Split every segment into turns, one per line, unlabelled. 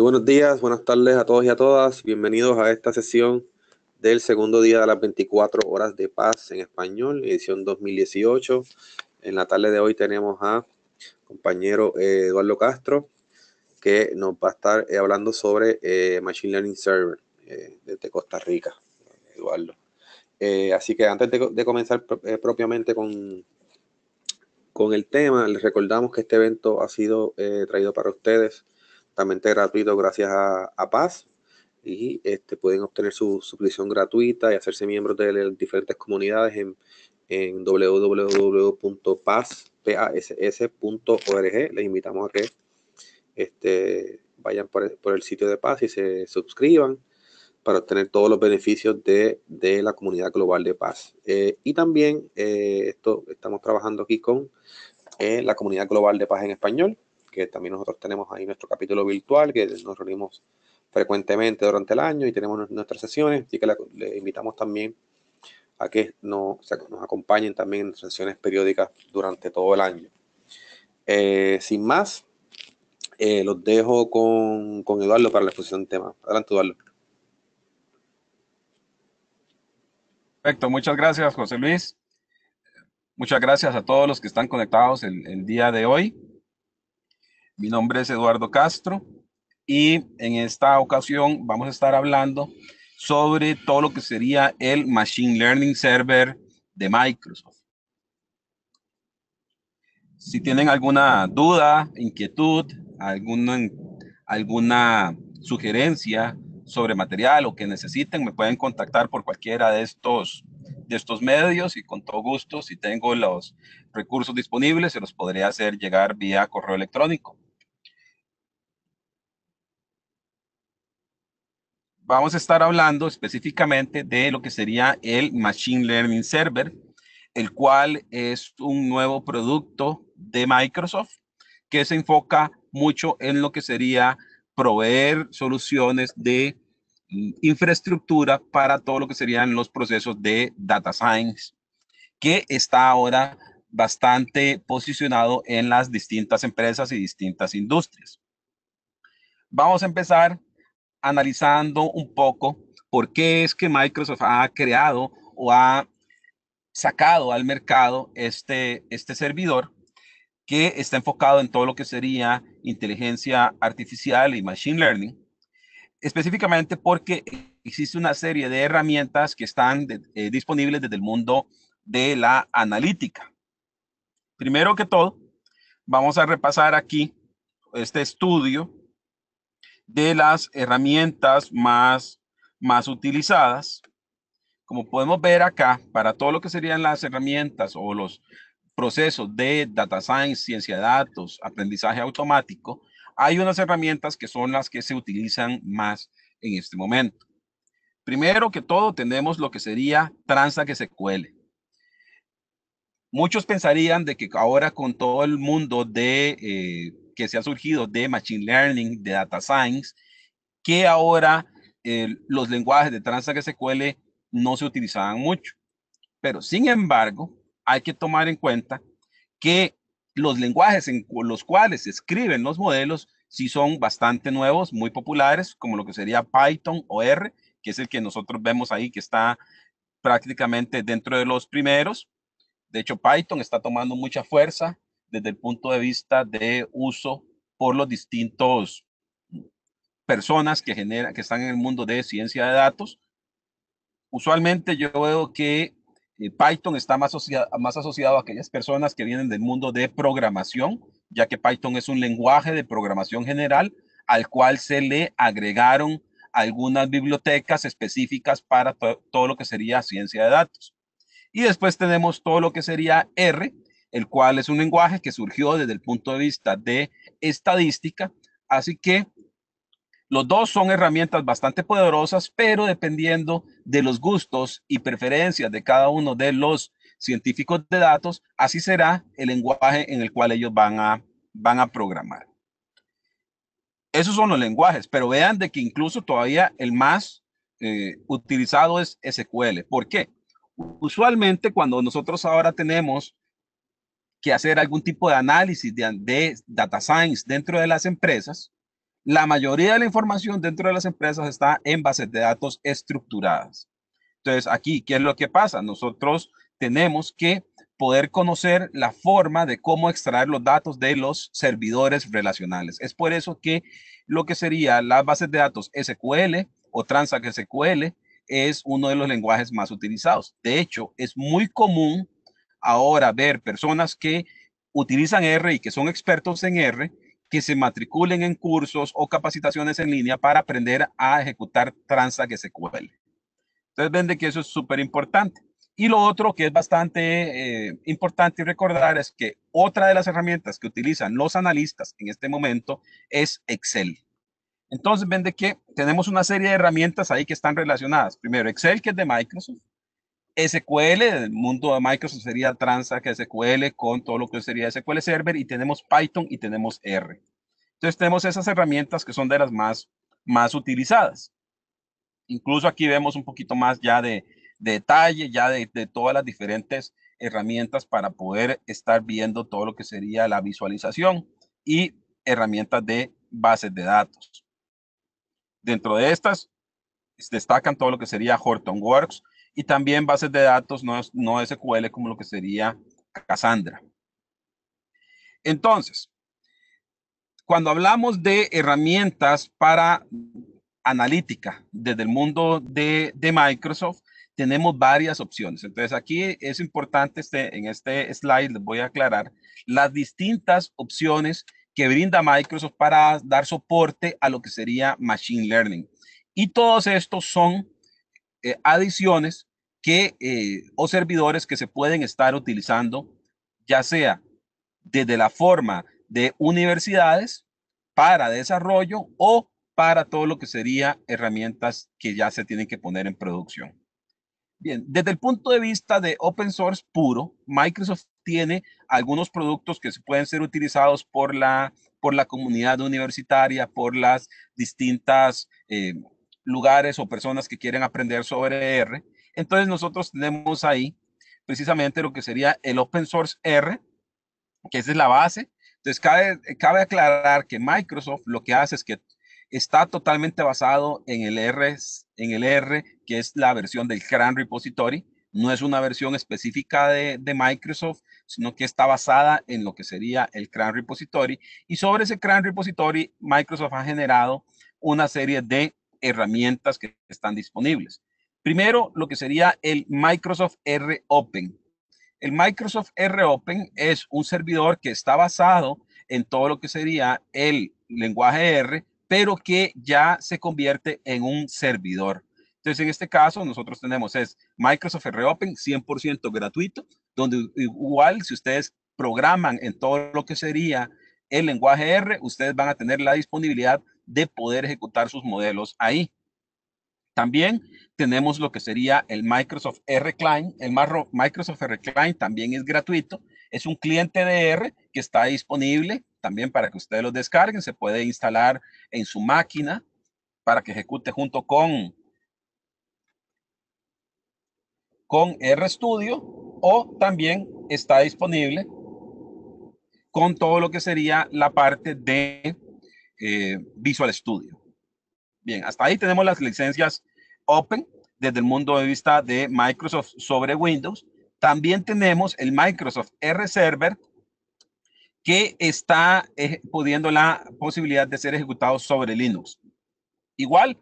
buenos días, buenas tardes a todos y a todas. Bienvenidos a esta sesión del segundo día de las 24 horas de paz en español, edición 2018. En la tarde de hoy tenemos a compañero eh, Eduardo Castro, que nos va a estar eh, hablando sobre eh, Machine Learning Server desde Costa Rica, Eduardo. así que antes de, comenzar propiamente con, con el tema, les recordamos que este evento ha sido traído para ustedes gratuito gracias a, Paz y este, pueden obtener su suscripción gratuita y hacerse miembros de diferentes comunidades en, en www.paz.org. Les invitamos a que este, vayan por, el, sitio de Paz y se suscriban para obtener todos los beneficios de, la comunidad global de paz. Eh, y también eh, esto, estamos trabajando aquí con eh, la comunidad global de paz en español, que también nosotros tenemos ahí nuestro capítulo virtual, que nos reunimos frecuentemente durante el año y tenemos nuestras sesiones, así que le invitamos también a que nos, nos acompañen también en sesiones periódicas durante todo el año. Eh, sin más, eh, los dejo con, Eduardo para la exposición de tema. Adelante, Eduardo.
Perfecto, muchas gracias, José Luis. Muchas gracias a todos los que están conectados el día de hoy. Mi nombre es Eduardo Castro y en esta ocasión vamos a estar hablando sobre todo lo que sería el Machine Learning Server de Microsoft. Si tienen alguna duda, inquietud, alguna sugerencia sobre material o que necesiten, me pueden contactar por cualquiera de estos de estos medios y con todo gusto, si tengo los recursos disponibles, se los podría hacer llegar vía correo electrónico. Vamos a estar hablando específicamente de lo que sería el Machine Learning Server, el cual es un nuevo producto de Microsoft que se enfoca mucho en lo que sería proveer soluciones de infraestructura para todo lo que serían los procesos de data science, que está ahora bastante posicionado en las distintas empresas y distintas industrias. Vamos a empezar analizando un poco por qué es que Microsoft ha creado o ha sacado al mercado este, este servidor que está enfocado en todo lo que sería inteligencia artificial y machine learning específicamente porque existe una serie de herramientas que están eh, disponibles desde el mundo de la analítica. Primero que todo, vamos a repasar aquí este estudio de las herramientas más, más utilizadas. Como podemos ver acá, para todo lo que serían las herramientas o los procesos de data science, ciencia de datos, aprendizaje automático, hay unas herramientas que son las que se utilizan más en este momento. Primero que todo, tenemos lo que sería tranza que se cuele. Muchos pensarían de que ahora con todo el mundo de, eh, que se ha surgido de Machine Learning, de Data Science, que ahora eh, los lenguajes de tranza que se cuele no se utilizaban mucho. Pero sin embargo, hay que tomar en cuenta que los lenguajes en los cuales se escriben los modelos sí son bastante nuevos, muy populares, como lo que sería Python o R, que es el que nosotros vemos ahí, que está prácticamente dentro de los primeros. De hecho, Python está tomando mucha fuerza desde el punto de vista de uso por los distintos personas que generan, que están en el mundo de ciencia de datos. Usualmente yo veo que eh, Python está más asociado, a aquellas personas que vienen del mundo de programación, ya que Python es un lenguaje de programación general al cual se le agregaron algunas bibliotecas específicas para todo lo que sería ciencia de datos. Y después tenemos todo lo que sería R, el cual es un lenguaje que surgió desde el punto de vista de estadística, así que los dos son herramientas bastante poderosas, pero dependiendo de los gustos y preferencias de cada uno de los científicos de datos, así será el lenguaje en el cual ellos van a, van a programar. Esos son los lenguajes, pero vean de que incluso todavía el más eh, utilizado es SQL. ¿Por qué? Usualmente cuando nosotros ahora tenemos que hacer algún tipo de análisis de data science dentro de las empresas, la mayoría de la información dentro de las empresas está en bases de datos estructuradas. Entonces, aquí, ¿qué es lo que pasa? Nosotros tenemos que poder conocer la forma de cómo extraer los datos de los servidores relacionales. Es por eso que lo que sería las bases de datos SQL o Transact SQL es uno de los lenguajes más utilizados. De hecho, es muy común ahora ver personas que utilizan R y que son expertos en R que se matriculen en cursos o capacitaciones en línea para aprender a ejecutar tranza que se cuele. Entonces ven que eso es súper importante. Y lo otro que es bastante eh, importante recordar es que otra de las herramientas que utilizan los analistas en este momento es Excel. Entonces ven que tenemos una serie de herramientas ahí que están relacionadas. Primero, Excel, que es de Microsoft. SQL, el mundo de Microsoft sería Transact SQL con todo lo que sería SQL Server y tenemos Python y tenemos R. Entonces tenemos esas herramientas que son de las más, más utilizadas. Incluso aquí vemos un poquito más ya de, detalle, ya de, de, todas las diferentes herramientas para poder estar viendo todo lo que sería la visualización y herramientas de bases de datos. Dentro de estas destacan todo lo que sería Hortonworks, y también bases de datos no, no SQL como lo que sería Cassandra. Entonces, cuando hablamos de herramientas para analítica desde el mundo de, de Microsoft, tenemos varias opciones. Entonces aquí es importante, este, en este slide les voy a aclarar las distintas opciones que brinda Microsoft para dar soporte a lo que sería Machine Learning. Y todos estos son eh, adiciones que, eh, o servidores que se pueden estar utilizando, ya sea desde la forma de universidades para desarrollo o para todo lo que sería herramientas que ya se tienen que poner en producción. Bien, desde el punto de vista de open source puro, Microsoft tiene algunos productos que se pueden ser utilizados por la, por la comunidad universitaria, por las distintas eh, lugares o personas que quieren aprender sobre R. Entonces nosotros tenemos ahí precisamente lo que sería el open source R, que esa es la base. Entonces cabe, cabe aclarar que Microsoft lo que hace es que está totalmente basado en el R, en el R que es la versión del CRAN repository. No es una versión específica de, de, Microsoft, sino que está basada en lo que sería el CRAN repository. Y sobre ese CRAN repository, Microsoft ha generado una serie de herramientas que están disponibles. Primero, lo que sería el Microsoft R Open. El Microsoft R Open es un servidor que está basado en todo lo que sería el lenguaje R, pero que ya se convierte en un servidor. Entonces, en este caso, nosotros tenemos es Microsoft R Open 100% gratuito, donde igual si ustedes programan en todo lo que sería el lenguaje R, ustedes van a tener la disponibilidad de poder ejecutar sus modelos ahí. También tenemos lo que sería el Microsoft R Client. El Microsoft R Client también es gratuito. Es un cliente de R que está disponible también para que ustedes lo descarguen. Se puede instalar en su máquina para que ejecute junto con, con Studio o también está disponible con todo lo que sería la parte de eh, Visual Studio. Bien, hasta ahí tenemos las licencias Open desde el mundo de vista de Microsoft sobre Windows. También tenemos el Microsoft R Server que está eh, pudiendo la posibilidad de ser ejecutado sobre Linux. Igual,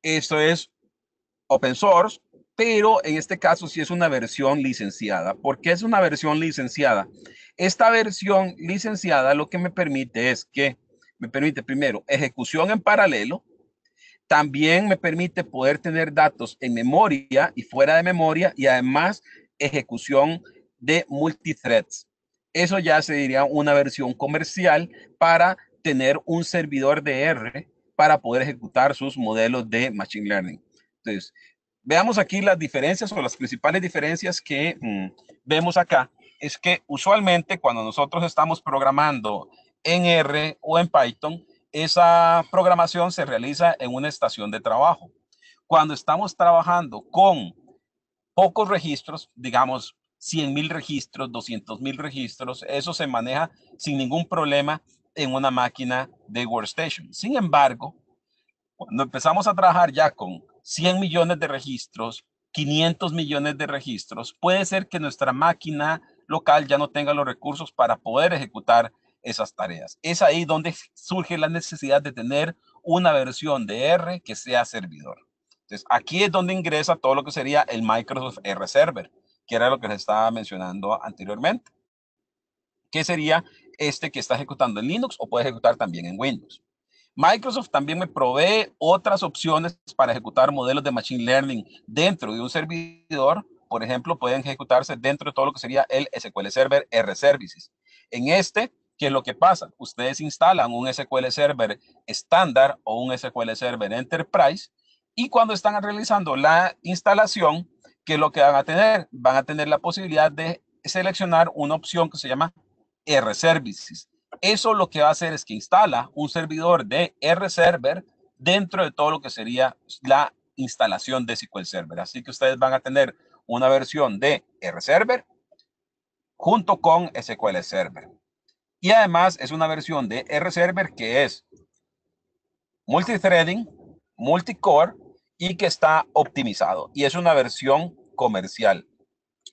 esto es open source, pero en este caso sí es una versión licenciada. ¿Por qué es una versión licenciada? Esta versión licenciada lo que me permite es que me permite primero ejecución en paralelo, también me permite poder tener datos en memoria y fuera de memoria y además ejecución de multithreads. Eso ya se diría una versión comercial para tener un servidor de R para poder ejecutar sus modelos de Machine Learning. Entonces, veamos aquí las diferencias o las principales diferencias que mm, vemos acá. Es que usualmente cuando nosotros estamos programando en R o en Python, esa programación se realiza en una estación de trabajo. Cuando estamos trabajando con pocos registros, digamos 100 mil registros, 200 mil registros, eso se maneja sin ningún problema en una máquina de workstation. Sin embargo, cuando empezamos a trabajar ya con 100 millones de registros, 500 millones de registros, puede ser que nuestra máquina local ya no tenga los recursos para poder ejecutar esas tareas. Es ahí donde surge la necesidad de tener una versión de R que sea servidor. Entonces, aquí es donde ingresa todo lo que sería el Microsoft R Server, que era lo que les estaba mencionando anteriormente, que sería este que está ejecutando en Linux o puede ejecutar también en Windows. Microsoft también me provee otras opciones para ejecutar modelos de Machine Learning dentro de un servidor. Por ejemplo, pueden ejecutarse dentro de todo lo que sería el SQL Server R Services. En este, ¿Qué es lo que pasa? Ustedes instalan un SQL Server estándar o un SQL Server Enterprise y cuando están realizando la instalación, ¿qué es lo que van a tener? Van a tener la posibilidad de seleccionar una opción que se llama R Services. Eso lo que va a hacer es que instala un servidor de R Server dentro de todo lo que sería la instalación de SQL Server. Así que ustedes van a tener una versión de R Server junto con SQL Server. Y además es una versión de R-Server que es multithreading, multicore y que está optimizado. Y es una versión comercial.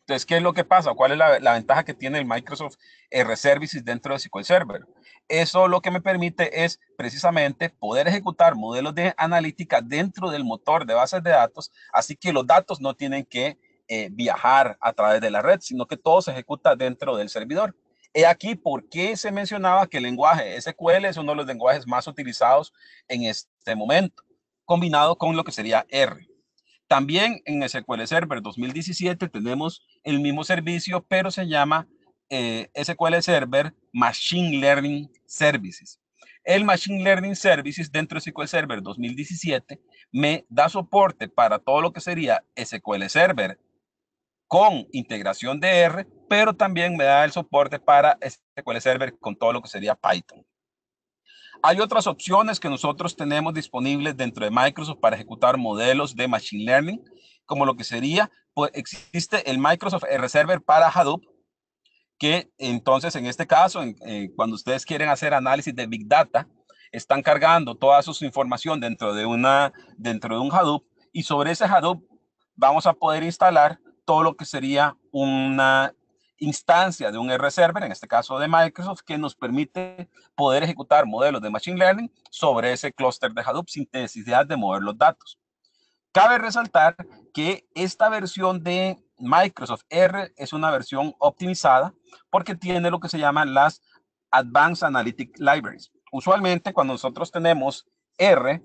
Entonces, ¿qué es lo que pasa? ¿Cuál es la, ventaja que tiene el Microsoft R-Services dentro de SQL Server? Eso lo que me permite es precisamente poder ejecutar modelos de analítica dentro del motor de bases de datos, así que los datos no tienen que eh, viajar a través de la red, sino que todo se ejecuta dentro del servidor. He aquí por qué se mencionaba que el lenguaje SQL es uno de los lenguajes más utilizados en este momento, combinado con lo que sería R. También en SQL Server 2017 tenemos el mismo servicio, pero se llama eh, SQL Server Machine Learning Services. El Machine Learning Services dentro de SQL Server 2017 me da soporte para todo lo que sería SQL Server, con integración de R, pero también me da el soporte para SQL Server con todo lo que sería Python. Hay otras opciones que nosotros tenemos disponibles dentro de Microsoft para ejecutar modelos de Machine Learning, como lo que sería, pues existe el Microsoft R Server para Hadoop, que entonces en este caso, eh, cuando ustedes quieren hacer análisis de Big Data, están cargando toda su información dentro de, una, dentro de un Hadoop y sobre ese Hadoop vamos a poder instalar todo lo que sería una instancia de un R-Server, en este caso de Microsoft, que nos permite poder ejecutar modelos de Machine Learning sobre ese clúster de Hadoop sin necesidad de mover los datos. Cabe resaltar que esta versión de Microsoft R es una versión optimizada porque tiene lo que se llaman las Advanced Analytic Libraries. Usualmente cuando nosotros tenemos R,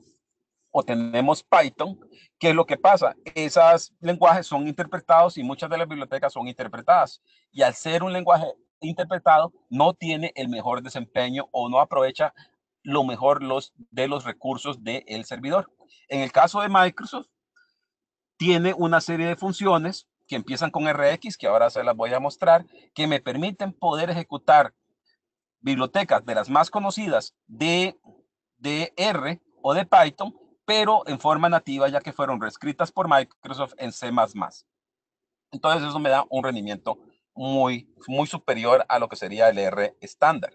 o tenemos Python, ¿qué es lo que pasa? Esas lenguajes son interpretados y muchas de las bibliotecas son interpretadas. Y al ser un lenguaje interpretado, no tiene el mejor desempeño o no aprovecha lo mejor los, de los recursos del servidor. En el caso de Microsoft, tiene una serie de funciones que empiezan con RX, que ahora se las voy a mostrar, que me permiten poder ejecutar bibliotecas de las más conocidas de, de R o de Python pero en forma nativa, ya que fueron reescritas por Microsoft en C++. Entonces eso me da un rendimiento muy, muy superior a lo que sería el R estándar.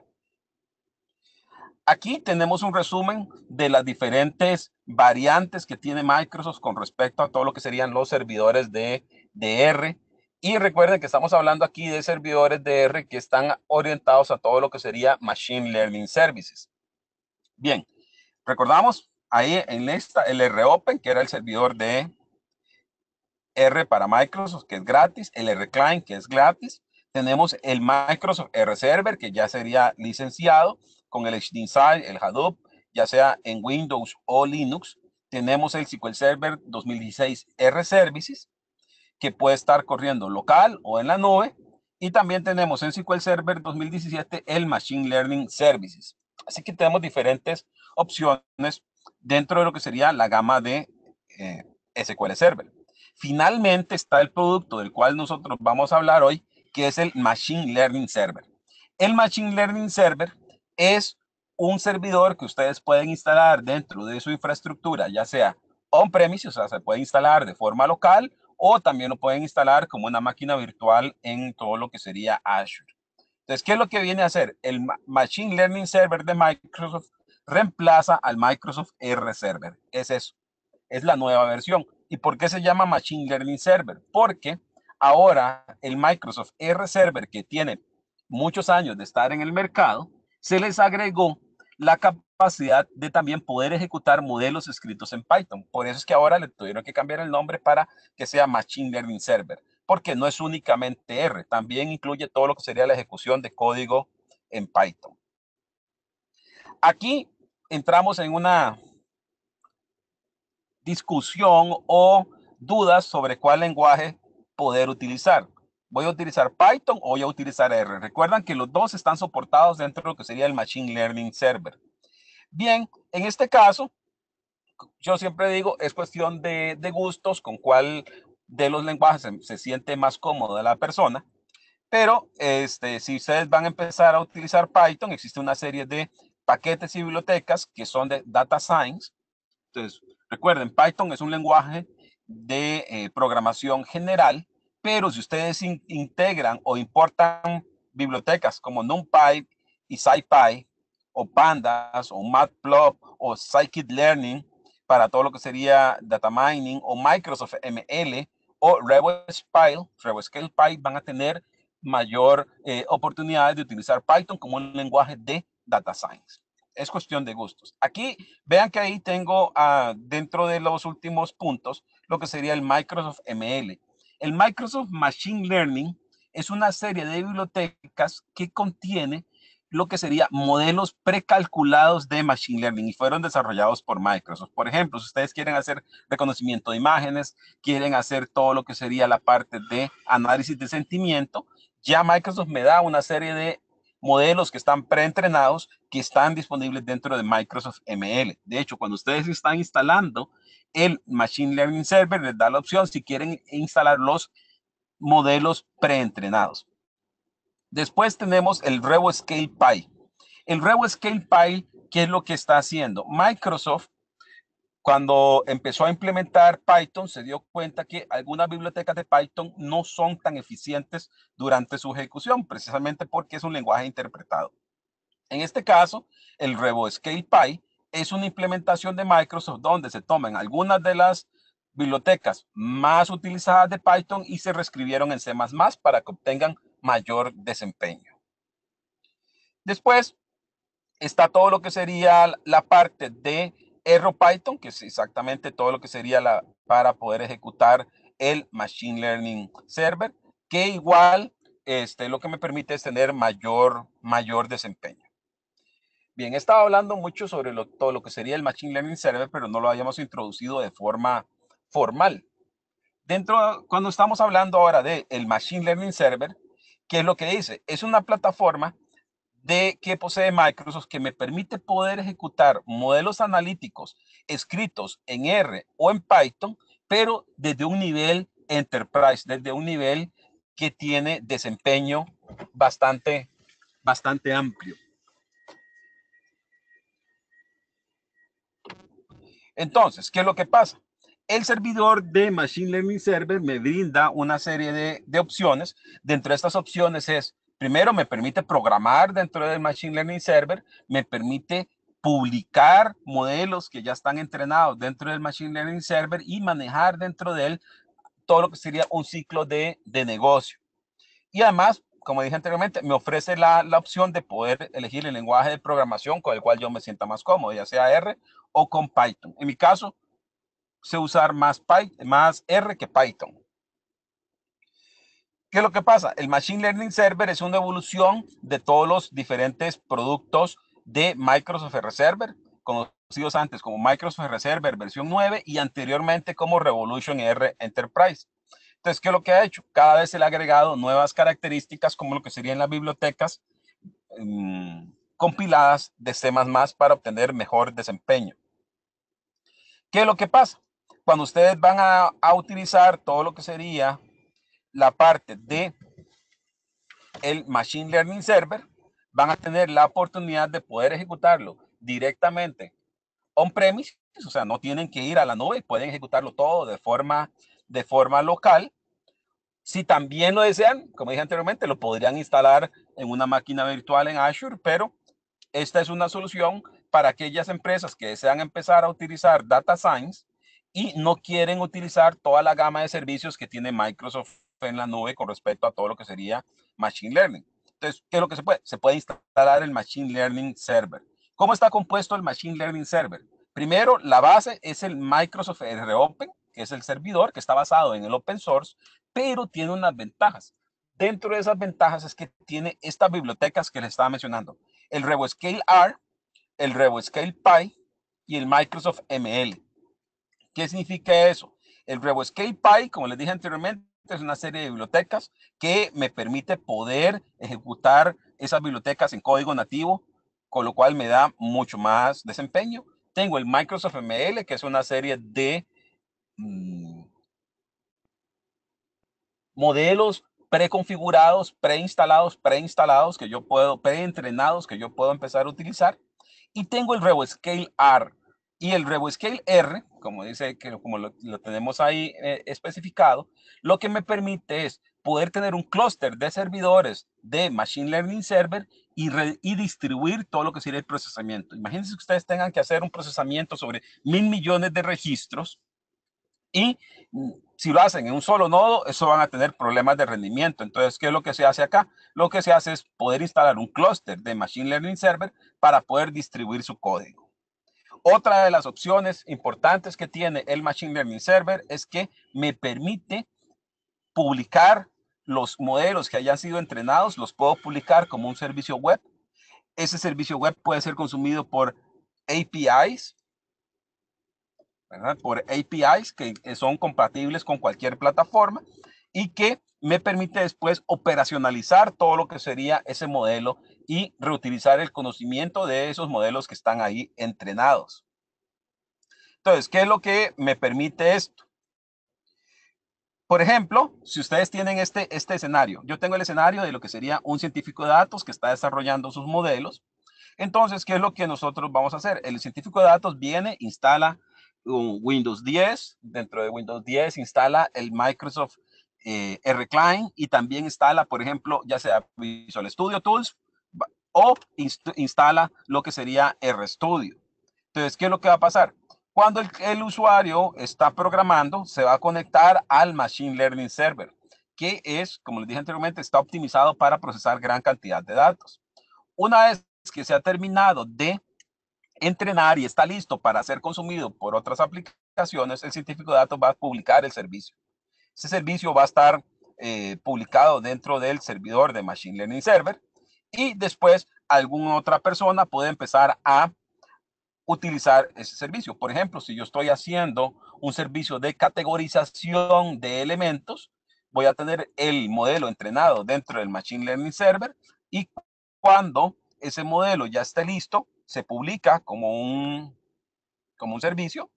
Aquí tenemos un resumen de las diferentes variantes que tiene Microsoft con respecto a todo lo que serían los servidores de, de R. Y recuerden que estamos hablando aquí de servidores de R que están orientados a todo lo que sería Machine Learning Services. Bien, recordamos, ahí en esta, el ROpen, que era el servidor de R para Microsoft, que es gratis, el R-Client, que es gratis. Tenemos el Microsoft R-Server, que ya sería licenciado con el HD el Hadoop, ya sea en Windows o Linux. Tenemos el SQL Server 2016 R-Services, que puede estar corriendo local o en la nube. Y también tenemos en SQL Server 2017 el Machine Learning Services. Así que tenemos diferentes opciones dentro de lo que sería la gama de eh, SQL Server. Finalmente está el producto del cual nosotros vamos a hablar hoy, que es el Machine Learning Server. El Machine Learning Server es un servidor que ustedes pueden instalar dentro de su infraestructura, ya sea on-premise, o sea, se puede instalar de forma local o también lo pueden instalar como una máquina virtual en todo lo que sería Azure. Entonces, ¿qué es lo que viene a hacer? El Machine Learning Server de Microsoft reemplaza al Microsoft R Server. Es eso, es la nueva versión. ¿Y por qué se llama Machine Learning Server? Porque ahora el Microsoft R Server, que tiene muchos años de estar en el mercado, se les agregó la capacidad de también poder ejecutar modelos escritos en Python. Por eso es que ahora le tuvieron que cambiar el nombre para que sea Machine Learning Server, porque no es únicamente R, también incluye todo lo que sería la ejecución de código en Python. Aquí entramos en una discusión o dudas sobre cuál lenguaje poder utilizar. ¿Voy a utilizar Python o voy a utilizar R? Recuerdan que los dos están soportados dentro de lo que sería el Machine Learning Server. Bien, en este caso, yo siempre digo, es cuestión de, gustos con cuál de los lenguajes se, siente más cómodo la persona. Pero este, si ustedes van a empezar a utilizar Python, existe una serie de paquetes y bibliotecas que son de data science. Entonces, recuerden, Python es un lenguaje de eh, programación general, pero si ustedes integran o importan bibliotecas como NumPy y SciPy, o Pandas, o Matplotlib, o Scikit-Learning, para todo lo que sería data mining, o Microsoft ML, o RevoScale, RevoScale van a tener mayor eh, oportunidad de utilizar Python como un lenguaje de data science. Es cuestión de gustos. Aquí vean que ahí tengo ah, dentro de los últimos puntos lo que sería el Microsoft ML. El Microsoft Machine Learning es una serie de bibliotecas que contiene lo que sería modelos precalculados de Machine Learning y fueron desarrollados por Microsoft. Por ejemplo, si ustedes quieren hacer reconocimiento de imágenes, quieren hacer todo lo que sería la parte de análisis de sentimiento, ya Microsoft me da una serie de modelos que están preentrenados que están disponibles dentro de Microsoft ML. De hecho, cuando ustedes están instalando el Machine Learning Server, les da la opción si quieren instalar los modelos preentrenados. Después tenemos el scale pi El scale pi ¿qué es lo que está haciendo? Microsoft cuando empezó a implementar Python, se dio cuenta que algunas bibliotecas de Python no son tan eficientes durante su ejecución, precisamente porque es un lenguaje interpretado. En este caso, el RevoScalePy es una implementación de Microsoft donde se toman algunas de las bibliotecas más utilizadas de Python y se reescribieron en C++ para que obtengan mayor desempeño. Después está todo lo que sería la parte de Error Python, que es exactamente todo lo que sería la, para poder ejecutar el Machine Learning Server, que igual este, lo que me permite es tener mayor, mayor desempeño. Bien, estaba hablando mucho sobre todo lo que sería el Machine Learning Server, pero no lo habíamos introducido de forma formal. Dentro, cuando estamos hablando ahora del el Machine Learning Server, ¿qué es lo que dice? Es una plataforma de que posee Microsoft que me permite poder ejecutar modelos analíticos escritos en R o en Python, pero desde un nivel enterprise, desde un nivel que tiene desempeño bastante, bastante amplio. Entonces, ¿qué es lo que pasa? El servidor de Machine Learning Server me brinda una serie de, de opciones. Dentro de estas opciones es primero me permite programar dentro del Machine Learning Server, me permite publicar modelos que ya están entrenados dentro del Machine Learning Server y manejar dentro de él todo lo que sería un ciclo de, negocio. Y además, como dije anteriormente, me ofrece la, opción de poder elegir el lenguaje de programación con el cual yo me sienta más cómodo, ya sea R o con Python. En mi caso, sé usar más, más R que Python. ¿Qué es lo que pasa? El Machine Learning Server es una evolución de todos los diferentes productos de Microsoft Server, conocidos antes como Microsoft Server versión 9 y anteriormente como Revolution R Enterprise. Entonces, ¿qué es lo que ha hecho? Cada vez se le ha agregado nuevas características como lo que serían las bibliotecas mm, compiladas de C++ para obtener mejor desempeño. ¿Qué es lo que pasa? Cuando ustedes van a utilizar todo lo que sería la parte de el Machine Learning Server, van a tener la oportunidad de poder ejecutarlo directamente on-premise, o sea, no tienen que ir a la nube, y pueden ejecutarlo todo de forma, de forma local. Si también lo desean, como dije anteriormente, lo podrían instalar en una máquina virtual en Azure, pero esta es una solución para aquellas empresas que desean empezar a utilizar Data Science y no quieren utilizar toda la gama de servicios que tiene Microsoft en la nube con respecto a todo lo que sería Machine Learning. Entonces, ¿qué es lo que se puede? Se puede instalar el Machine Learning Server. ¿Cómo está compuesto el Machine Learning Server? Primero, la base es el Microsoft Open, que es el servidor que está basado en el open source, pero tiene unas ventajas. Dentro de esas ventajas es que tiene estas bibliotecas que les estaba mencionando. El RevoScale R, el RevoScale Py y el Microsoft ML. ¿Qué significa eso? El RevoScale Py, como les dije anteriormente, es una serie de bibliotecas que me permite poder ejecutar esas bibliotecas en código nativo, con lo cual me da mucho más desempeño. Tengo el Microsoft ML, que es una serie de
mm,
modelos preconfigurados, preinstalados, preinstalados, que yo puedo, preentrenados, que yo puedo empezar a utilizar. Y tengo el Scale R, y el RevoScale R, como dice, que como lo, tenemos ahí eh, especificado, lo que me permite es poder tener un clúster de servidores de Machine Learning Server y, y, distribuir todo lo que sería el procesamiento. Imagínense que ustedes tengan que hacer un procesamiento sobre mil millones de registros y mm, si lo hacen en un solo nodo, eso van a tener problemas de rendimiento. Entonces, ¿qué es lo que se hace acá? Lo que se hace es poder instalar un clúster de Machine Learning Server para poder distribuir su código. Otra de las opciones importantes que tiene el Machine Learning Server es que me permite publicar los modelos que hayan sido entrenados, los puedo publicar como un servicio web. Ese servicio web puede ser consumido por APIs, ¿verdad? por APIs que son compatibles con cualquier plataforma y que me permite después operacionalizar todo lo que sería ese modelo y reutilizar el conocimiento de esos modelos que están ahí entrenados. Entonces, ¿qué es lo que me permite esto? Por ejemplo, si ustedes tienen este, este escenario, yo tengo el escenario de lo que sería un científico de datos que está desarrollando sus modelos. Entonces, ¿qué es lo que nosotros vamos a hacer? El científico de datos viene, instala Windows 10, dentro de Windows 10 instala el Microsoft eh, R-Client y también instala, por ejemplo, ya sea Visual Studio Tools o instala lo que sería RStudio. Entonces, ¿qué es lo que va a pasar? Cuando el, usuario está programando, se va a conectar al Machine Learning Server, que es, como les dije anteriormente, está optimizado para procesar gran cantidad de datos. Una vez que se ha terminado de entrenar y está listo para ser consumido por otras aplicaciones, el científico de datos va a publicar el servicio. Ese servicio va a estar eh, publicado dentro del servidor de Machine Learning Server y después alguna otra persona puede empezar a utilizar ese servicio. Por ejemplo, si yo estoy haciendo un servicio de categorización de elementos, voy a tener el modelo entrenado dentro del Machine Learning Server y cuando ese modelo ya esté listo, se publica como un, como un servicio.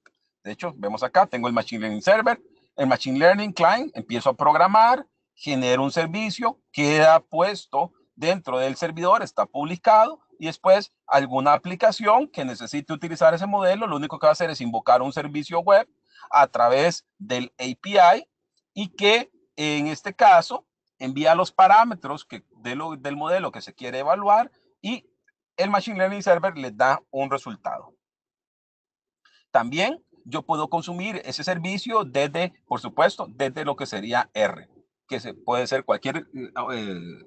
De hecho, vemos acá, tengo el Machine Learning Server, el Machine Learning Client, empiezo a programar, genero un servicio, queda puesto dentro del servidor está publicado y después alguna aplicación que necesite utilizar ese modelo, lo único que va a hacer es invocar un servicio web a través del API y que en este caso envía los parámetros que, de del modelo que se quiere evaluar y el Machine Learning Server les da un resultado. También yo puedo consumir ese servicio desde, por supuesto, desde lo que sería R, que se puede ser cualquier eh, eh,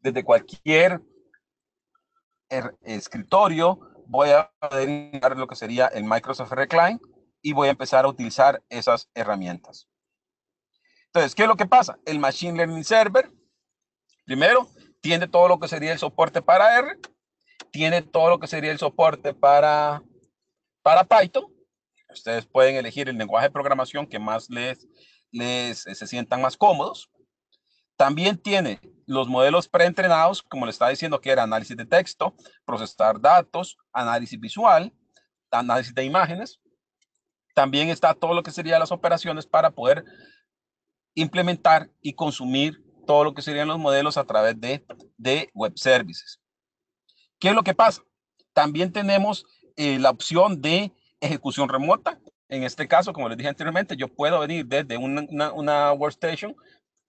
desde cualquier er, escritorio voy a poder lo que sería el Microsoft Recline y voy a empezar a utilizar esas herramientas. Entonces, ¿qué es lo que pasa? El Machine Learning Server, primero, tiene todo lo que sería el soporte para R, tiene todo lo que sería el soporte para, para Python. Ustedes pueden elegir el lenguaje de programación que más les, les eh, se sientan más cómodos. También tiene los modelos preentrenados, como le estaba diciendo, que era análisis de texto, procesar datos, análisis visual, análisis de imágenes. También está todo lo que serían las operaciones para poder implementar y consumir todo lo que serían los modelos a través de, de web services. ¿Qué es lo que pasa? También tenemos eh, la opción de ejecución remota. En este caso, como les dije anteriormente, yo puedo venir desde una, una, una workstation,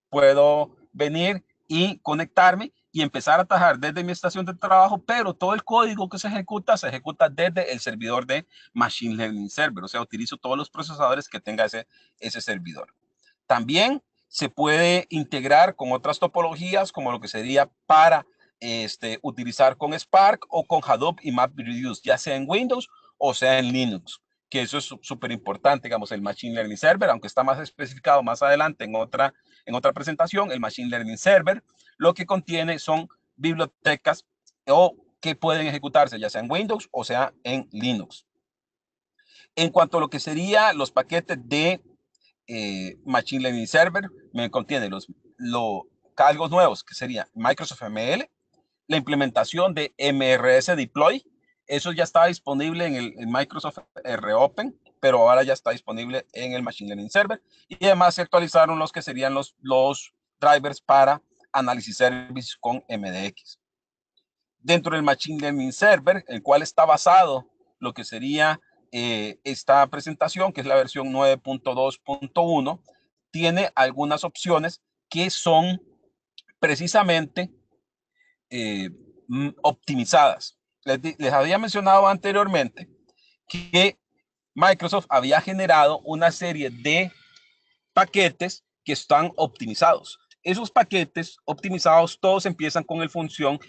puedo venir y conectarme y empezar a trabajar desde mi estación de trabajo, pero todo el código que se ejecuta se ejecuta desde el servidor de Machine Learning Server, o sea, utilizo todos los procesadores que tenga ese, ese servidor. También se puede integrar con otras topologías, como lo que sería para este, utilizar con Spark o con Hadoop y MapReduce, ya sea en Windows o sea en Linux que eso es súper importante, digamos, el Machine Learning Server, aunque está más especificado más adelante en otra, en otra presentación, el Machine Learning Server, lo que contiene son bibliotecas o que pueden ejecutarse ya sea en Windows o sea en Linux. En cuanto a lo que sería los paquetes de eh, Machine Learning Server, me contiene los, los cargos nuevos, que sería Microsoft ML, la implementación de MRS Deploy, eso ya está disponible en el Microsoft eh, Reopen, pero ahora ya está disponible en el Machine Learning Server. Y además se actualizaron los que serían los, los drivers para análisis service con MDX. Dentro del Machine Learning Server, el cual está basado lo que sería eh, esta presentación, que es la versión 9.2.1, tiene algunas opciones que son precisamente eh, optimizadas les, había mencionado anteriormente que Microsoft había generado una serie de paquetes que están optimizados. Esos paquetes optimizados todos empiezan con el función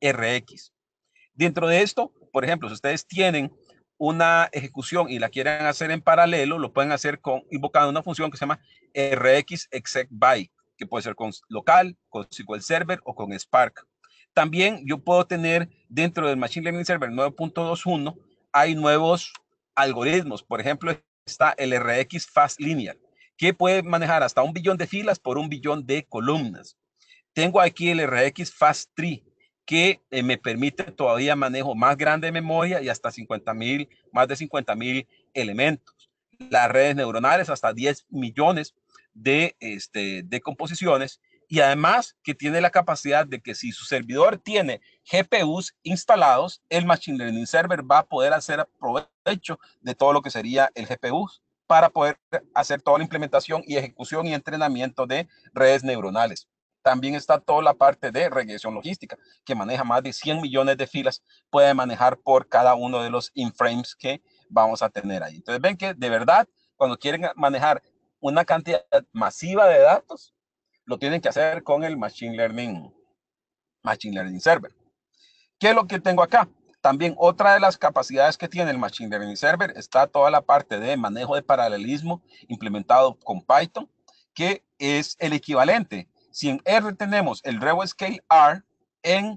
RX. Dentro de esto, por ejemplo, si ustedes tienen una ejecución y la quieren hacer en paralelo, lo pueden hacer con, invocando una función que se llama RX que puede ser con local, con SQL Server o con Spark. También yo puedo tener dentro del Machine Learning Server 9.21, hay nuevos algoritmos. Por ejemplo, está el RX Fast Linear, que puede manejar hasta un billón de filas por un billón de columnas. Tengo aquí el RX Fast Tree, que eh, me permite todavía manejo más grande memoria y hasta 50 más de 50 mil elementos. Las redes neuronales hasta 10 millones de, este, de composiciones y además que tiene la capacidad de que si su servidor tiene GPUs instalados, el Machine Learning Server va a poder hacer provecho de todo lo que sería el GPU para poder hacer toda la implementación y ejecución y entrenamiento de redes neuronales. También está toda la parte de regresión logística, que maneja más de 100 millones de filas, puede manejar por cada uno de los inframes que vamos a tener ahí. Entonces ven que de verdad, cuando quieren manejar una cantidad masiva de datos, lo tienen que hacer con el Machine Learning, Machine Learning Server. ¿Qué es lo que tengo acá? También otra de las capacidades que tiene el Machine Learning Server está toda la parte de manejo de paralelismo implementado con Python, que es el equivalente. Si en R tenemos el Revo R, en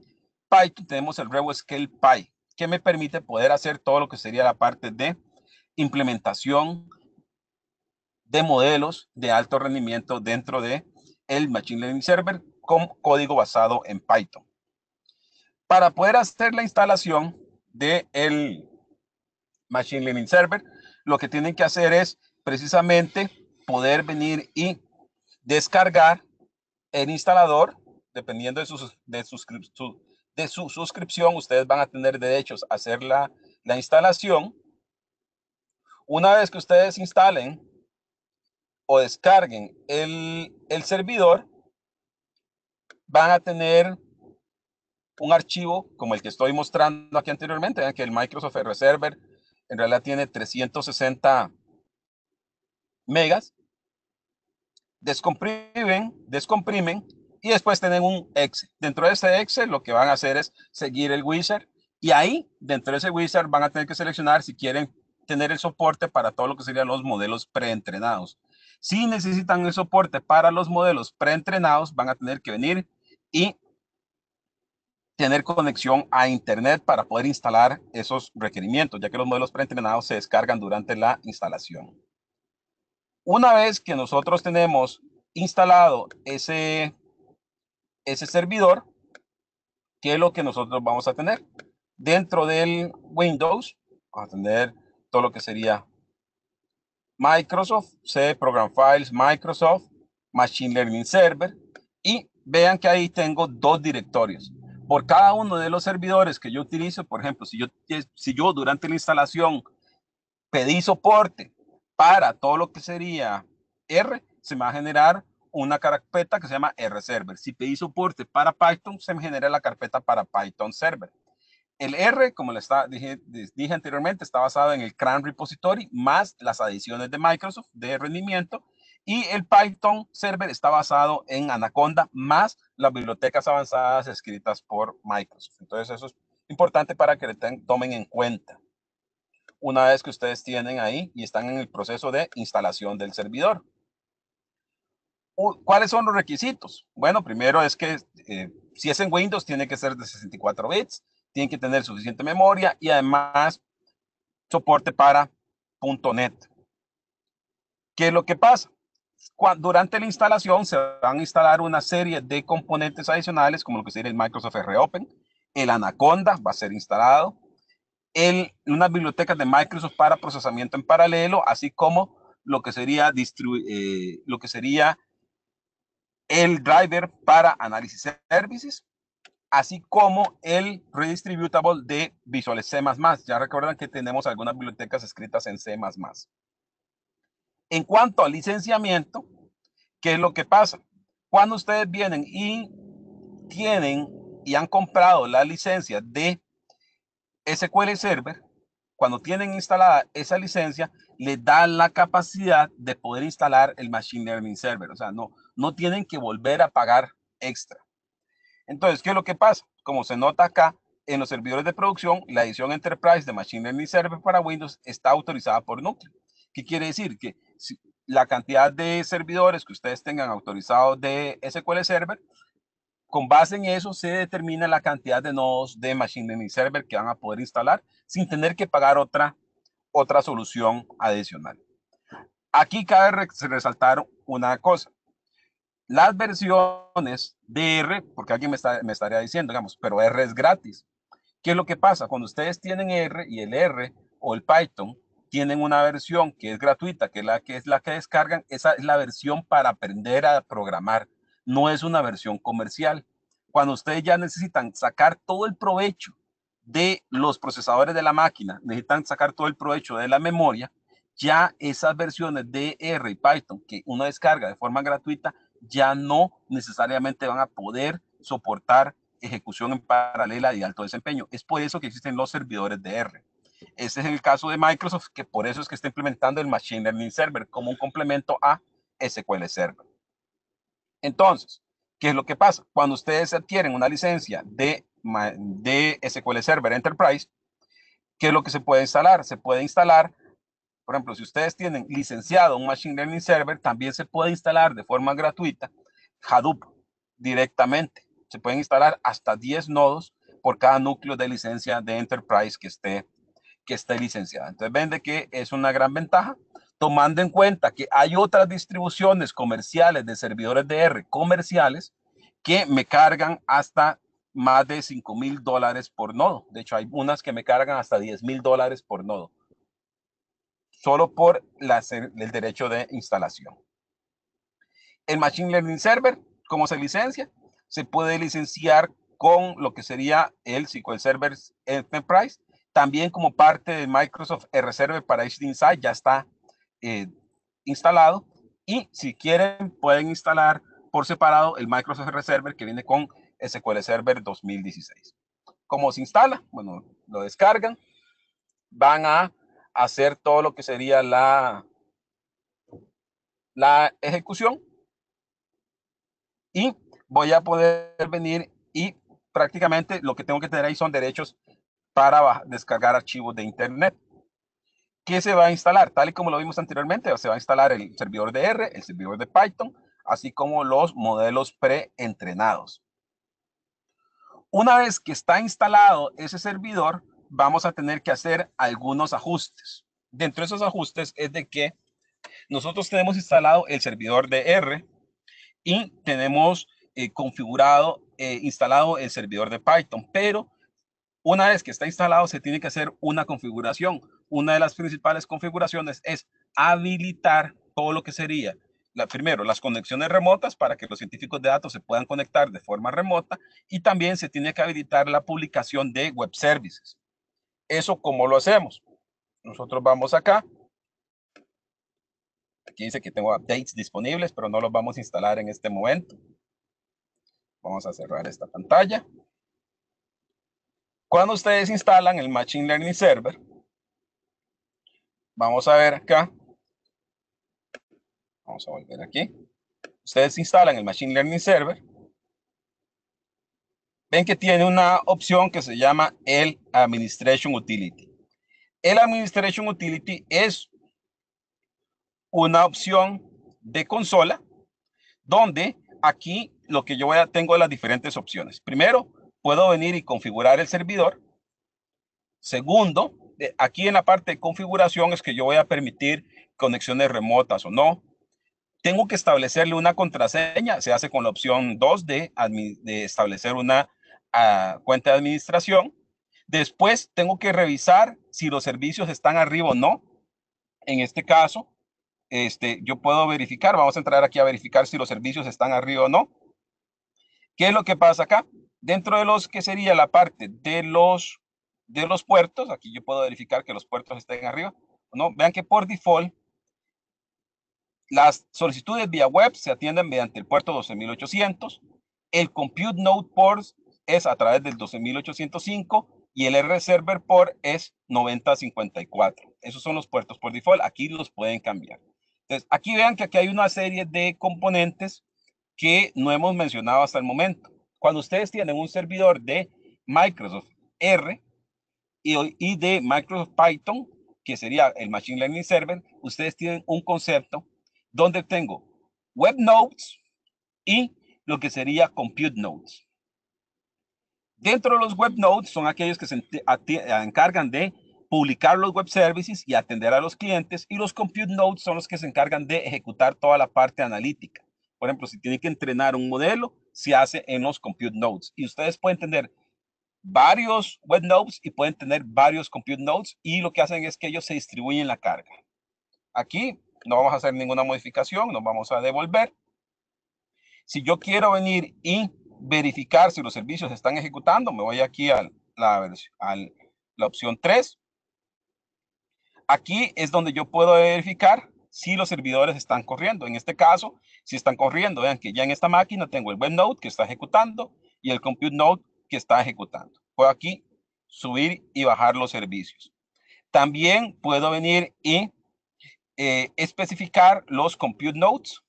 Python tenemos el Revo Scale Py, que me permite poder hacer todo lo que sería la parte de implementación de modelos de alto rendimiento dentro de el Machine Learning Server con código basado en Python. Para poder hacer la instalación del el Machine Learning Server, lo que tienen que hacer es precisamente poder venir y descargar el instalador, dependiendo de su, de de su suscripción, ustedes van a tener derechos a hacer la, la instalación. Una vez que ustedes instalen o descarguen el, el servidor, van a tener un archivo como el que estoy mostrando aquí anteriormente, que el Microsoft Reserver en realidad tiene 360 megas. Descomprimen, descomprimen y después tienen un Excel. Dentro de ese Excel lo que van a hacer es seguir el wizard y ahí dentro de ese wizard van a tener que seleccionar si quieren tener el soporte para todo lo que serían los modelos preentrenados. Si necesitan el soporte para los modelos preentrenados, van a tener que venir y tener conexión a Internet para poder instalar esos requerimientos, ya que los modelos preentrenados se descargan durante la instalación. Una vez que nosotros tenemos instalado ese, ese servidor, ¿qué es lo que nosotros vamos a tener? Dentro del Windows, vamos a tener todo lo que sería Microsoft, C Program Files, Microsoft, Machine Learning Server. Y vean que ahí tengo dos directorios. Por cada uno de los servidores que yo utilizo, por ejemplo, si yo, si yo durante la instalación pedí soporte para todo lo que sería R, se me va a generar una carpeta que se llama R Server. Si pedí soporte para Python, se me genera la carpeta para Python Server el R, como les dije, anteriormente, está basado en el CRAN repository más las adiciones de Microsoft de rendimiento. Y el Python server está basado en Anaconda más las bibliotecas avanzadas escritas por Microsoft. Entonces eso es importante para que le tomen en cuenta una vez que ustedes tienen ahí y están en el proceso de instalación del servidor. ¿Cuáles son los requisitos? Bueno, primero es que eh, si es en Windows tiene que ser de 64 bits tienen que tener suficiente memoria y además soporte para .NET. ¿Qué es lo que pasa? Cuando, durante la instalación se van a instalar una serie de componentes adicionales, como lo que sería el Microsoft ReOpen, el Anaconda va a ser instalado, el, unas bibliotecas de Microsoft para procesamiento en paralelo, así como lo que sería, eh, lo que sería el driver para análisis de servicios, así como el redistributable de Visual C++. Ya recuerdan que tenemos algunas bibliotecas escritas en C++. En cuanto al licenciamiento, ¿qué es lo que pasa? Cuando ustedes vienen y tienen y han comprado la licencia de SQL Server, cuando tienen instalada esa licencia, les da la capacidad de poder instalar el Machine Learning Server. O sea, no, no tienen que volver a pagar extra. Entonces, ¿qué es lo que pasa? Como se nota acá, en los servidores de producción, la edición Enterprise de Machine Learning Server para Windows está autorizada por núcleo. ¿Qué quiere decir? Que la cantidad de servidores que ustedes tengan autorizados de SQL Server, con base en eso se determina la cantidad de nodos de Machine Learning Server que van a poder instalar sin tener que pagar otra, otra solución adicional. Aquí cabe resaltar una cosa las versiones de R, porque alguien me, está, me estaría diciendo, digamos, pero R es gratis. ¿Qué es lo que pasa? Cuando ustedes tienen R y el R o el Python tienen una versión que es gratuita, que la que, es la que descargan, esa es la versión para aprender a programar, no es una versión comercial. Cuando ustedes ya necesitan sacar todo el provecho de los procesadores de la máquina, necesitan sacar todo el provecho de la memoria, ya esas versiones de R y Python que uno descarga de forma gratuita ya no necesariamente van a poder soportar ejecución en paralela y alto desempeño. Es por eso que existen los servidores de R. Ese es el caso de Microsoft, que por eso es que está implementando el Machine Learning Server como un complemento a SQL Server. Entonces, ¿qué es lo que pasa? Cuando ustedes adquieren una licencia de, de SQL Server Enterprise, ¿qué es lo que se puede instalar? Se puede instalar por ejemplo, si ustedes tienen licenciado un Machine Learning Server, también se puede instalar de forma gratuita Hadoop directamente. Se pueden instalar hasta 10 nodos por cada núcleo de licencia de Enterprise que esté, que esté licenciada. Entonces, ven que es una gran ventaja, tomando en cuenta que hay otras distribuciones comerciales de servidores de R comerciales que me cargan hasta más de 5 mil dólares por nodo. De hecho, hay unas que me cargan hasta 10 mil dólares por nodo solo por el derecho de instalación. El Machine Learning Server, ¿cómo se licencia? Se puede licenciar con lo que sería el SQL Server Enterprise, también como parte de Microsoft R Server para HD Insight, ya está eh, instalado. Y si quieren, pueden instalar por separado el Microsoft R Server que viene con SQL Server 2016. ¿Cómo se instala? Bueno, lo descargan, van a hacer todo lo que sería la, la ejecución y voy a poder venir y prácticamente lo que tengo que tener ahí son derechos para descargar archivos de internet. que se va a instalar? Tal y como lo vimos anteriormente, se va a instalar el servidor de R, el servidor de Python, así como los modelos preentrenados. Una vez que está instalado ese servidor, vamos a tener que hacer algunos ajustes. Dentro de esos ajustes es de que nosotros tenemos instalado el servidor de R y tenemos eh, configurado, eh, instalado el servidor de Python, pero una vez que está instalado se tiene que hacer una configuración. Una de las principales configuraciones es habilitar todo lo que sería, la, primero, las conexiones remotas para que los científicos de datos se puedan conectar de forma remota y también se tiene que habilitar la publicación de web services. ¿Eso cómo lo hacemos? Nosotros vamos acá. Aquí dice que tengo updates disponibles, pero no los vamos a instalar en este momento. Vamos a cerrar esta pantalla. Cuando ustedes instalan el Machine Learning Server, vamos a ver acá. Vamos a volver aquí. Ustedes instalan el Machine Learning Server ven que tiene una opción que se llama el Administration Utility. El Administration Utility es una opción de consola donde aquí lo que yo voy a, tengo las diferentes opciones. Primero, puedo venir y configurar el servidor. Segundo, eh, aquí en la parte de configuración es que yo voy a permitir conexiones remotas o no. Tengo que establecerle una contraseña, se hace con la opción 2 de, de establecer una cuenta de administración. Después tengo que revisar si los servicios están arriba o no. En este caso, este, yo puedo verificar, vamos a entrar aquí a verificar si los servicios están arriba o no. ¿Qué es lo que pasa acá? Dentro de los que sería la parte de los, de los puertos, aquí yo puedo verificar que los puertos estén arriba o no. Vean que por default, las solicitudes vía web se atienden mediante el puerto 12800, el compute node ports es a través del 12.805 y el R-Server por es 9054. Esos son los puertos por default. Aquí los pueden cambiar. Entonces, aquí vean que aquí hay una serie de componentes que no hemos mencionado hasta el momento. Cuando ustedes tienen un servidor de Microsoft R y de Microsoft Python, que sería el Machine Learning Server, ustedes tienen un concepto donde tengo web nodes y lo que sería compute nodes. Dentro de los web nodes son aquellos que se encargan de publicar los web services y atender a los clientes y los compute nodes son los que se encargan de ejecutar toda la parte analítica. Por ejemplo, si tienen que entrenar un modelo, se hace en los compute nodes y ustedes pueden tener varios web nodes y pueden tener varios compute nodes y lo que hacen es que ellos se distribuyen la carga. Aquí no vamos a hacer ninguna modificación, nos vamos a devolver. Si yo quiero venir y verificar si los servicios están ejecutando. Me voy aquí a la, opción 3. Aquí es donde yo puedo verificar si los servidores están corriendo. En este caso, si están corriendo, vean que ya en esta máquina tengo el web node que está ejecutando y el compute node que está ejecutando. Puedo aquí subir y bajar los servicios. También puedo venir y eh, especificar los compute nodes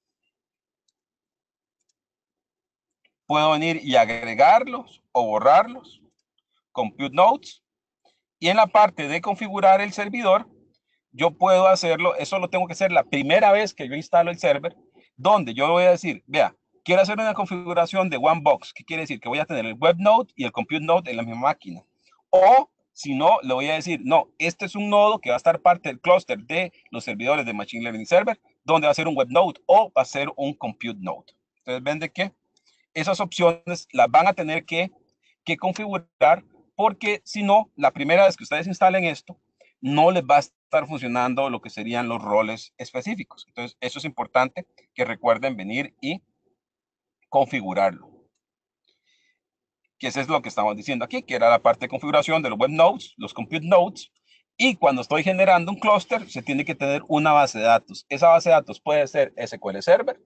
puedo venir y agregarlos o borrarlos, compute nodes, y en la parte de configurar el servidor, yo puedo hacerlo, eso lo tengo que hacer la primera vez que yo instalo el server, donde yo voy a decir, vea, quiero hacer una configuración de one box, que quiere decir que voy a tener el web node y el compute node en la misma máquina. O si no, le voy a decir, no, este es un nodo que va a estar parte del clúster de los servidores de Machine Learning Server, donde va a ser un web node o va a ser un compute node. Entonces, ven de qué? esas opciones las van a tener que, configurar porque si no, la primera vez que ustedes instalen esto, no les va a estar funcionando lo que serían los roles específicos. Entonces, eso es importante que recuerden venir y configurarlo. Que eso es lo que estamos diciendo aquí, que era la parte de configuración de los web nodes, los compute nodes. Y cuando estoy generando un clúster, se tiene que tener una base de datos. Esa base de datos puede ser SQL Server,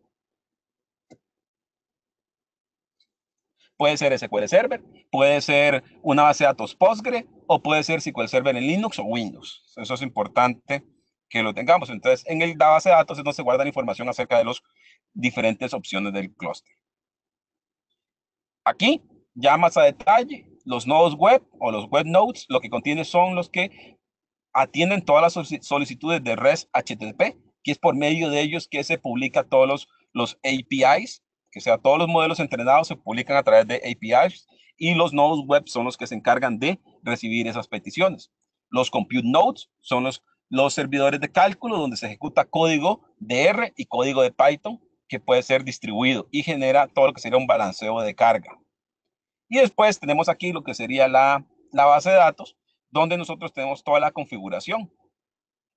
Puede ser SQL Server, puede ser una base de datos Postgre o puede ser SQL Server en Linux o Windows. Eso es importante que lo tengamos. Entonces, en la base de datos es donde se guarda la información acerca de las diferentes opciones del clúster. Aquí, ya más a detalle, los nodos web o los web nodes, lo que contiene son los que atienden todas las solicitudes de REST HTTP, que es por medio de ellos que se publica todos los, los APIs que sea, todos los modelos entrenados se publican a través de APIs y los nodos web son los que se encargan de recibir esas peticiones. Los compute nodes son los, servidores de cálculo donde se ejecuta código de R y código de Python que puede ser distribuido y genera todo lo que sería un balanceo de carga. Y después tenemos aquí lo que sería la, la base de datos, donde nosotros tenemos toda la configuración,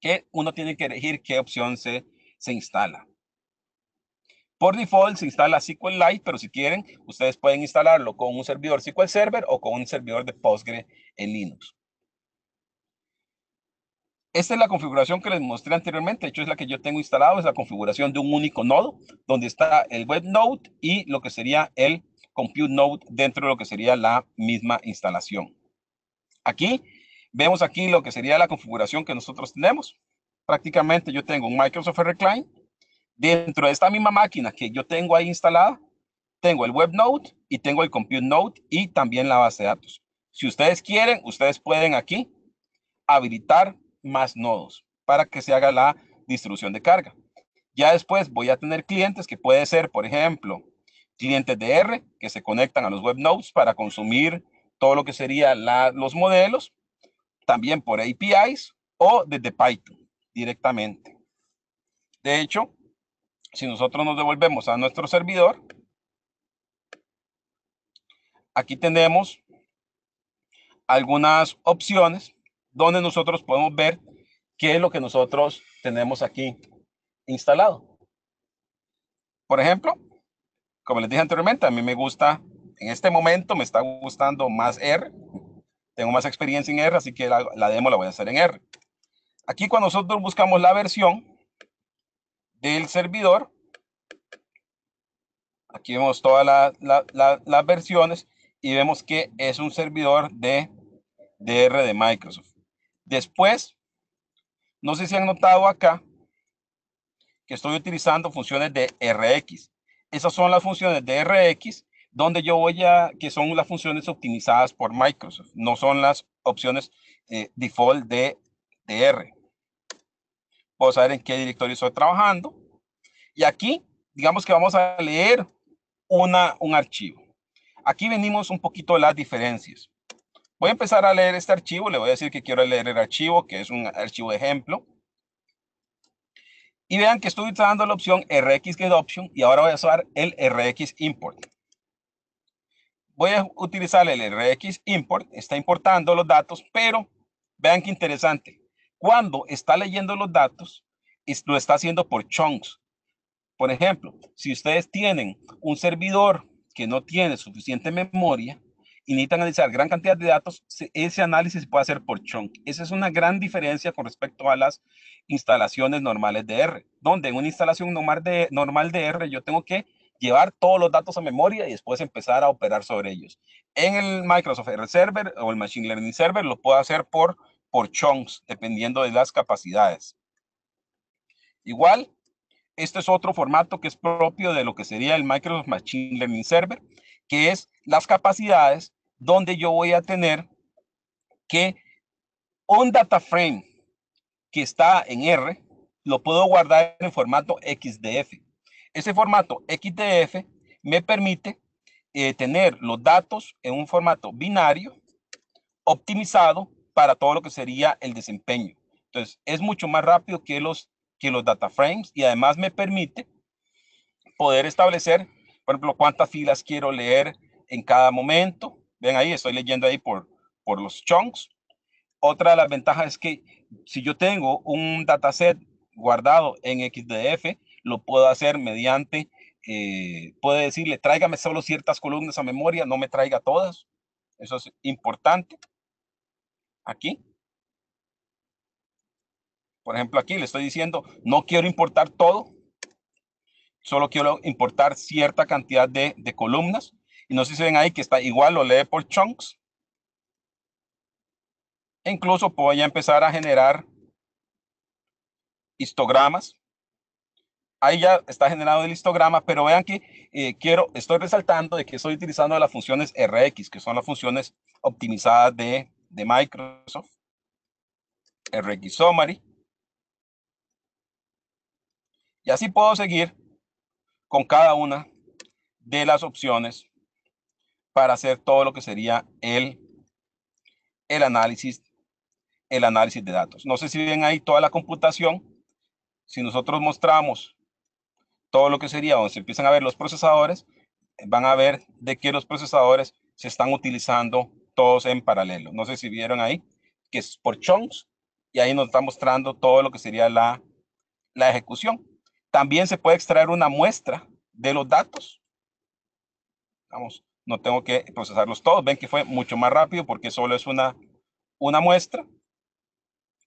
que uno tiene que elegir qué opción se instala. Por default se instala SQLite, pero si quieren, ustedes pueden instalarlo con un servidor SQL Server o con un servidor de Postgre en Linux. Esta es la configuración que les mostré anteriormente. De hecho, es la que yo tengo instalado. Es la configuración de un único nodo, donde está el web node y lo que sería el compute node dentro de lo que sería la misma instalación. Aquí vemos aquí lo que sería la configuración que nosotros tenemos. Prácticamente yo tengo un Microsoft recline Dentro de esta misma máquina que yo tengo ahí instalada, tengo el webnote y tengo el compute y también la base de datos. Si ustedes quieren, ustedes pueden aquí habilitar más nodos para que se haga la distribución de carga. Ya después voy a tener clientes que puede ser, por ejemplo, clientes de R que se conectan a los web para consumir todo lo que sería los modelos, también por APIs o desde Python directamente. De hecho, si nosotros nos devolvemos a nuestro servidor, aquí tenemos algunas opciones donde nosotros podemos ver qué es lo que nosotros tenemos aquí instalado. Por ejemplo, como les dije anteriormente, a mí me gusta, en este momento me está gustando más R. Tengo más experiencia en R, así que la, demo la voy a hacer en R. Aquí cuando nosotros buscamos la versión, del servidor. Aquí vemos todas las versiones y vemos que es un servidor de DR de Microsoft. Después, no sé si han notado acá que estoy utilizando funciones de RX. Esas son las funciones de RX donde yo voy a, que son las funciones optimizadas por Microsoft, no son las opciones eh, default de, DR puedo saber en qué directorio estoy trabajando. Y aquí, digamos que vamos a leer una, un archivo. Aquí venimos un poquito las diferencias. Voy a empezar a leer este archivo. Le voy a decir que quiero leer el archivo, que es un archivo de ejemplo. Y vean que estoy usando la opción RX Get Option y ahora voy a usar el RX Import. Voy a utilizar el RX Import, está importando los datos, pero vean qué interesante cuando está leyendo los datos, lo está haciendo por chunks. Por ejemplo, si ustedes tienen un servidor que no tiene suficiente memoria y necesitan analizar gran cantidad de datos, ese análisis se puede hacer por chunk. Esa es una gran diferencia con respecto a las instalaciones normales de R, donde en una instalación normal de, normal de R yo tengo que llevar todos los datos a memoria y después empezar a operar sobre ellos. En el Microsoft R Server o el Machine Learning Server lo puedo hacer por por chunks, dependiendo de las capacidades. Igual, este es otro formato que es propio de lo que sería el Microsoft Machine Learning Server, que es las capacidades donde yo voy a tener que un data frame que está en R, lo puedo guardar en formato XDF. Ese formato XDF me permite eh, tener los datos en un formato binario, optimizado para todo lo que sería el desempeño. Entonces, es mucho más rápido que los, que los data frames y además me permite poder establecer, por ejemplo, cuántas filas quiero leer en cada momento. Ven ahí, estoy leyendo ahí por, por los chunks. Otra de las ventajas es que si yo tengo un dataset guardado en XDF, lo puedo hacer mediante, eh, puede decirle, tráigame solo ciertas columnas a memoria, no me traiga todas. Eso es importante. Aquí. Por ejemplo, aquí le estoy diciendo, no quiero importar todo, solo quiero importar cierta cantidad de, columnas. Y no sé si ven ahí que está igual, lo lee por chunks. E incluso puedo ya empezar a generar histogramas. Ahí ya está generado el histograma, pero vean que eh, quiero, estoy resaltando de que estoy utilizando las funciones RX, que son las funciones optimizadas de de Microsoft, el Y así puedo seguir con cada una de las opciones para hacer todo lo que sería el, el, análisis, el análisis de datos. No sé si ven ahí toda la computación. Si nosotros mostramos todo lo que sería donde se empiezan a ver los procesadores, van a ver de qué los procesadores se están utilizando todos en paralelo. No sé si vieron ahí, que es por chunks, y ahí nos está mostrando todo lo que sería la, ejecución. También se puede extraer una muestra de los datos. Vamos, no tengo que procesarlos todos. Ven que fue mucho más rápido porque solo es una, una muestra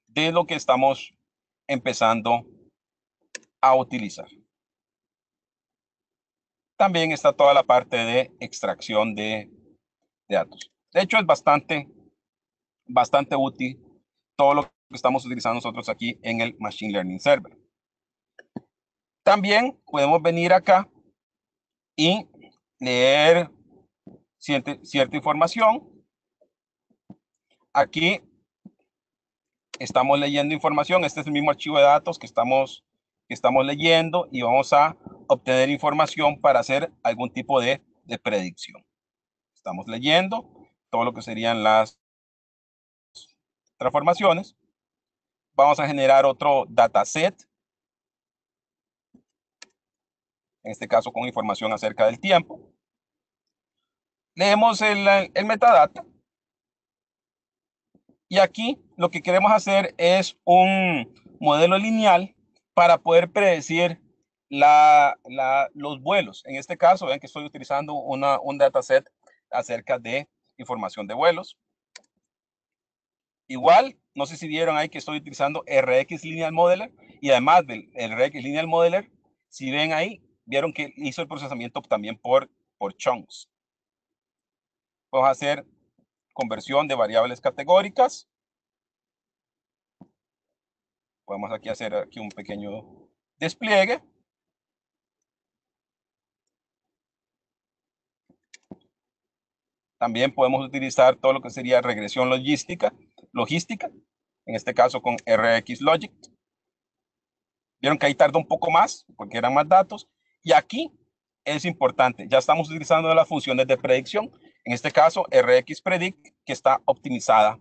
de lo que estamos empezando a utilizar. También está toda la parte de extracción de, de datos. De hecho, es bastante, bastante útil todo lo que estamos utilizando nosotros aquí en el Machine Learning Server. También podemos venir acá y leer cierta, información. Aquí estamos leyendo información. Este es el mismo archivo de datos que estamos, que estamos leyendo y vamos a obtener información para hacer algún tipo de, de predicción. Estamos leyendo, todo lo que serían las transformaciones. Vamos a generar otro dataset, en este caso con información acerca del tiempo. Leemos el, metadata. Y aquí lo que queremos hacer es un modelo lineal para poder predecir la, los vuelos. En este caso, ven que estoy utilizando un dataset acerca de información de vuelos. Igual, no sé si vieron ahí que estoy utilizando RX Lineal Modeler y además del RX Lineal Modeler, si ven ahí, vieron que hizo el procesamiento también por, por chunks. Vamos a hacer conversión de variables categóricas. Podemos aquí hacer aquí un pequeño despliegue. También podemos utilizar todo lo que sería regresión logística, logística en este caso con RX Logic. Vieron que ahí tarda un poco más porque eran más datos. Y aquí es importante, ya estamos utilizando las funciones de predicción. En este caso, RX Predict, que está optimizada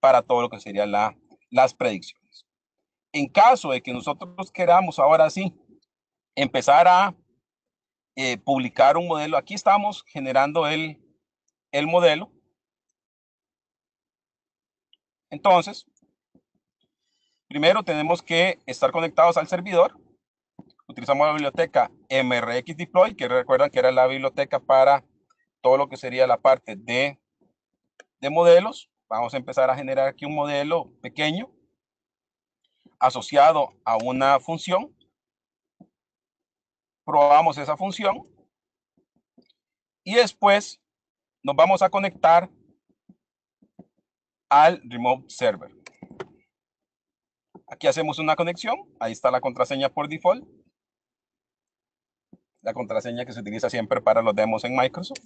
para todo lo que serían las predicciones. En caso de que nosotros queramos ahora sí empezar a eh, publicar un modelo, aquí estamos generando el, el modelo. Entonces, primero tenemos que estar conectados al servidor. Utilizamos la biblioteca MRX Deploy, que recuerdan que era la biblioteca para todo lo que sería la parte de, de modelos. Vamos a empezar a generar aquí un modelo pequeño asociado a una función. Probamos esa función. Y después nos vamos a conectar al remote server. Aquí hacemos una conexión. Ahí está la contraseña por default. La contraseña que se utiliza siempre para los demos en Microsoft.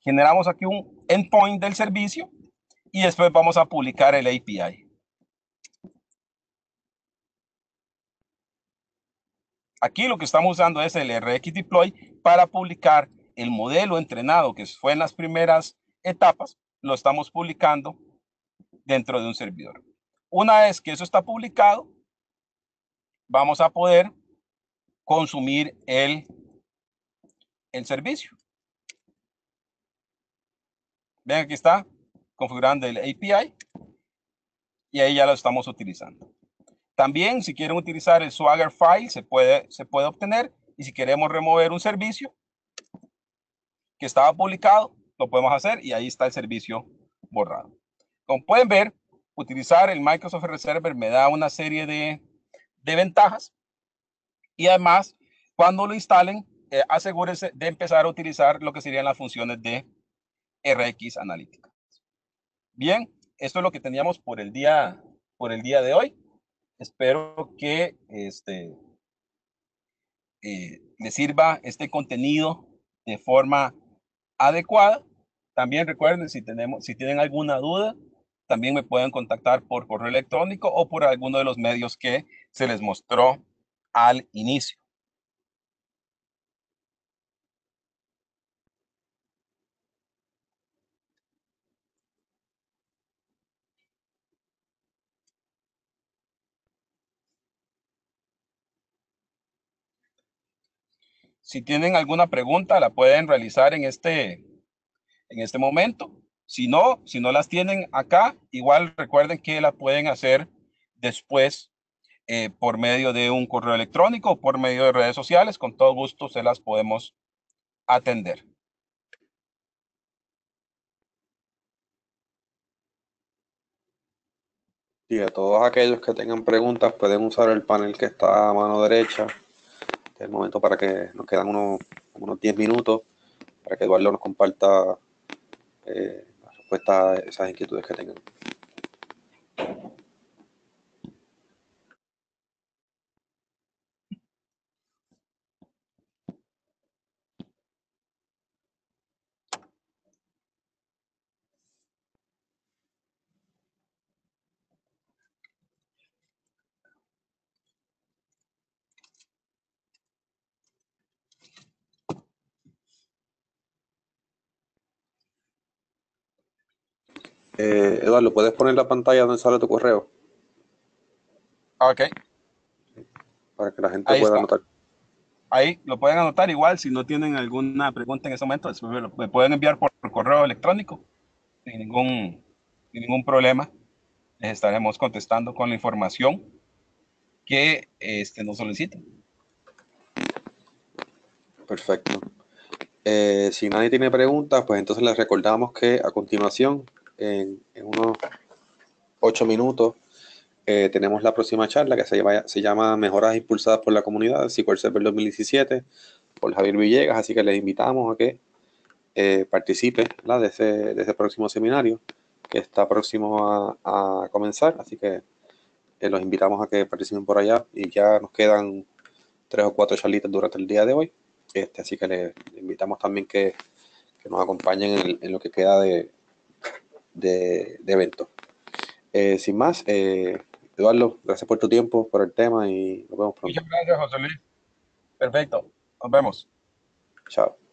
Generamos aquí un endpoint del servicio y después vamos a publicar el API. Aquí lo que estamos usando es el RX Deploy para publicar el modelo entrenado que fue en las primeras etapas, lo estamos publicando dentro de un servidor. Una vez que eso está publicado, vamos a poder consumir el, el servicio. Ven, aquí está, configurando el API y ahí ya lo estamos utilizando. También, si quieren utilizar el Swagger File, se puede, se puede obtener y si queremos remover un servicio, que estaba publicado, lo podemos hacer y ahí está el servicio borrado. Como pueden ver, utilizar el Microsoft Reserver me da una serie de, de ventajas y además, cuando lo instalen, eh, asegúrense de empezar a utilizar lo que serían las funciones de RX Analytics. Bien, esto es lo que teníamos por el día, por el día de hoy. Espero que este, eh, sirva este contenido de forma adecuada. También recuerden, si, tenemos, si tienen alguna duda, también me pueden contactar por correo electrónico o por alguno de los medios que se les mostró al inicio. Si tienen alguna pregunta, la pueden realizar en este, en este momento. Si no, si no las tienen acá, igual recuerden que la pueden hacer después eh, por medio de un correo electrónico o por medio de redes sociales. Con todo gusto se las podemos atender.
Y a todos aquellos que tengan preguntas pueden usar el panel que está a mano derecha este es el momento para que nos quedan unos, 10 minutos para que Eduardo nos comparta eh, las respuestas a esas inquietudes que tengan. Eh, Eduardo, ¿puedes poner la pantalla donde sale tu correo? Ah, ok. Para que la gente pueda anotar.
Ahí lo pueden anotar igual si no tienen alguna pregunta en ese momento, pues, me pueden enviar por, correo electrónico sin ningún, ningún problema. Les estaremos contestando con la información que este, nos soliciten.
Perfecto. Eh, si nadie tiene preguntas, pues entonces les recordamos que a continuación en, unos ocho minutos eh, tenemos la próxima charla que se llama, se llama Mejoras Impulsadas por la Comunidad, SQL Server 2017, por Javier Villegas, así que les invitamos a que eh, participe de, ese, de ese próximo seminario que está próximo a, comenzar, así que eh, los invitamos a que participen por allá y ya nos quedan tres o cuatro charlitas durante el día de hoy, este, así que les invitamos también que, que nos acompañen en lo que queda de, de, evento eh, sin más, eh, Eduardo, gracias por tu tiempo, por el tema y nos vemos pronto. Muchas
gracias, José Luis. Perfecto,
nos vemos. Chao.